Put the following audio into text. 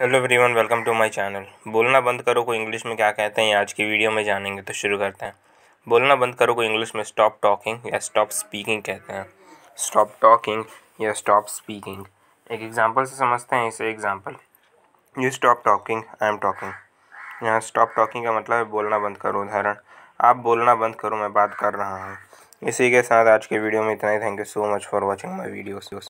hello everyone welcome to my channel बोलना बंद करो को इंग्लिश में क्या कहते हैं आज की वीडियो में जानेंगे तो शुरू करते हैं बोलना बंद करो को इंग्लिश में स्टॉप टॉकिंग या स्टॉप स्पीकिंग कहते हैं स्टॉप टॉकिंग या स्टॉप स्पीकिंग एक एग्जांपल से समझते हैं इसे example you stop talking I am talking यहाँ स्टॉप टॉकिंग का मतलब है बोलना बंद करो उदाहरण आप बोलना बंद करो मैं बात कर रहा हूँ इसी के साथ आज के वीडियो में इतना ही thank you so much for watching my videos